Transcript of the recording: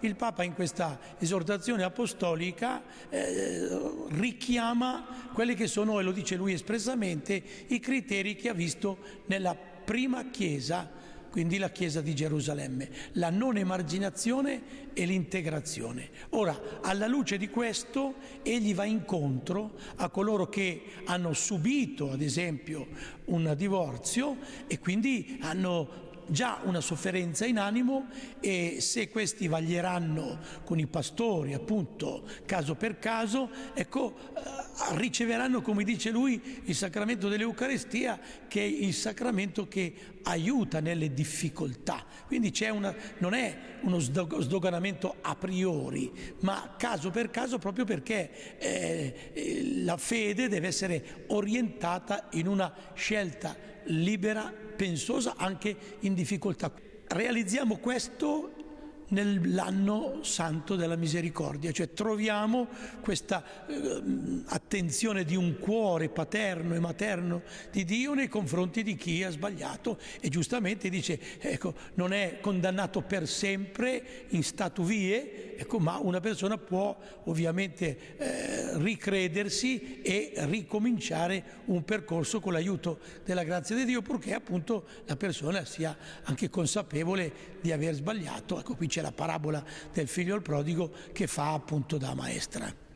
Il Papa in questa esortazione apostolica eh, richiama quelli che sono, e lo dice lui espressamente, i criteri che ha visto nella prima Chiesa, quindi la Chiesa di Gerusalemme, la non emarginazione e l'integrazione. Ora, alla luce di questo, egli va incontro a coloro che hanno subito, ad esempio, un divorzio e quindi hanno già una sofferenza in animo e se questi vaglieranno con i pastori, appunto, caso per caso, ecco, eh, riceveranno, come dice lui, il sacramento dell'Eucarestia, che è il sacramento che aiuta nelle difficoltà quindi una, non è uno sdoganamento a priori, ma caso per caso proprio perché eh, eh, la fede deve essere orientata in una scelta libera, pensosa, anche in difficoltà. Realizziamo questo nell'anno santo della misericordia, cioè troviamo questa eh, attenzione di un cuore paterno e materno di Dio nei confronti di chi ha sbagliato e giustamente dice, ecco, non è condannato per sempre in statu vie, ecco, ma una persona può ovviamente... Eh, ricredersi e ricominciare un percorso con l'aiuto della grazia di Dio, purché appunto la persona sia anche consapevole di aver sbagliato. Ecco qui c'è la parabola del figlio al prodigo che fa appunto da maestra.